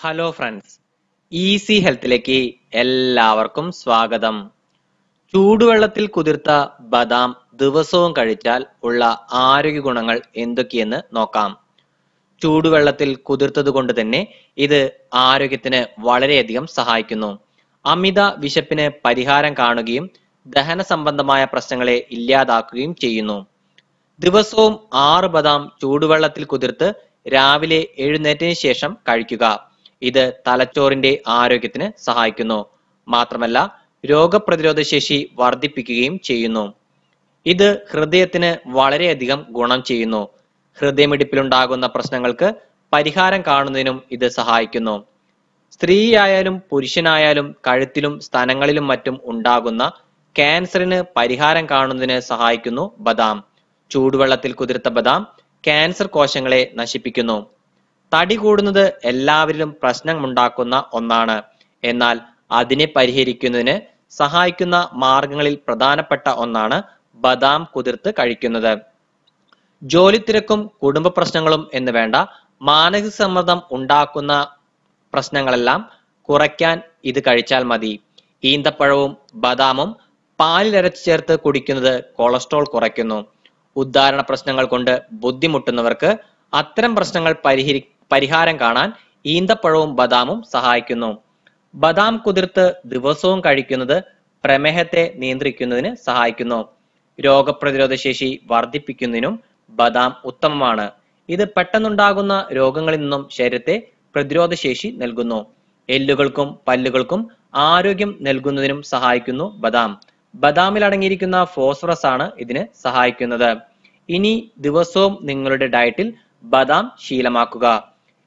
hello friends easy ഹെൽത്തിലേക്ക് എല്ലാവർക്കും സ്വാഗതം ചൂടുവെള്ളത്തിൽ കുതിർത്ത ബദാം ദിവസവും കഴിച്ചാൽ ഉള്ള ആരോഗ്യ ഗുണങ്ങൾ എന്തൊക്കെയെന്ന് നോക്കാം ചൂടുവെള്ളത്തിൽ കുതിർത്തത് കൊണ്ട് തന്നെ ഇത് ആരോഗ്യത്തിന് വളരെയധികം സഹായിക്കുന്നു അമിത വിശപ്പിന് പരിഹാരം കാണുകയും ദഹന സംബന്ധമായ പ്രശ്നങ്ങളെ ഇല്ലാതാക്കുകയും ചെയ്യുന്നു ദിവസവും ആറ് ബദാം ചൂടുവെള്ളത്തിൽ കുതിർത്ത് രാവിലെ എഴുന്നേറ്റിന് ശേഷം കഴിക്കുക ഇത് തലച്ചോറിന്റെ ആരോഗ്യത്തിന് സഹായിക്കുന്നു മാത്രമല്ല രോഗപ്രതിരോധ ശേഷി വർദ്ധിപ്പിക്കുകയും ചെയ്യുന്നു ഇത് ഹൃദയത്തിന് വളരെയധികം ഗുണം ചെയ്യുന്നു ഹൃദയമിടിപ്പിലുണ്ടാകുന്ന പ്രശ്നങ്ങൾക്ക് പരിഹാരം കാണുന്നതിനും ഇത് സഹായിക്കുന്നു സ്ത്രീയായാലും പുരുഷനായാലും കഴുത്തിലും സ്ഥലങ്ങളിലും മറ്റും ഉണ്ടാകുന്ന ക്യാൻസറിന് പരിഹാരം കാണുന്നതിന് സഹായിക്കുന്നു ബദാം ചൂടുവെള്ളത്തിൽ കുതിർത്ത ബദാം ക്യാൻസർ കോശങ്ങളെ നശിപ്പിക്കുന്നു തടി കൂടുന്നത് എല്ലാവരിലും പ്രശ്നം ഉണ്ടാക്കുന്ന ഒന്നാണ് എന്നാൽ അതിനെ പരിഹരിക്കുന്നതിന് സഹായിക്കുന്ന മാർഗങ്ങളിൽ പ്രധാനപ്പെട്ട ഒന്നാണ് ബദാം കുതിർത്ത് കഴിക്കുന്നത് ജോലി തിരക്കും കുടുംബ പ്രശ്നങ്ങളും എന്ന് വേണ്ട മാനസിക സമ്മർദ്ദം ഉണ്ടാക്കുന്ന പ്രശ്നങ്ങളെല്ലാം കുറയ്ക്കാൻ ഇത് കഴിച്ചാൽ മതി ഈന്തപ്പഴവും ബദാമും പാലിലരച്ച് ചേർത്ത് കുടിക്കുന്നത് കൊളസ്ട്രോൾ കുറയ്ക്കുന്നു ഉദ്ധാരണ പ്രശ്നങ്ങൾ കൊണ്ട് ബുദ്ധിമുട്ടുന്നവർക്ക് അത്തരം പ്രശ്നങ്ങൾ പരിഹരി പരിഹാരം കാണാൻ ഈന്തപ്പഴവും ബദാമും സഹായിക്കുന്നു ബദാം കുതിർത്ത് ദിവസവും കഴിക്കുന്നത് പ്രമേഹത്തെ നിയന്ത്രിക്കുന്നതിന് സഹായിക്കുന്നു രോഗപ്രതിരോധ ശേഷി വർദ്ധിപ്പിക്കുന്നതിനും ബദാം ഉത്തമമാണ് ഇത് പെട്ടെന്നുണ്ടാകുന്ന രോഗങ്ങളിൽ നിന്നും ശരീരത്തെ പ്രതിരോധ ശേഷി നൽകുന്നു എല്ലുകൾക്കും പല്ലുകൾക്കും ആരോഗ്യം നൽകുന്നതിനും സഹായിക്കുന്നു ബദാം ബദാമിൽ അടങ്ങിയിരിക്കുന്ന ഫോസ്ഫറസ് ആണ് ഇതിന് സഹായിക്കുന്നത് ഇനി ദിവസവും നിങ്ങളുടെ ഡയറ്റിൽ ബദാം ശീലമാക്കുക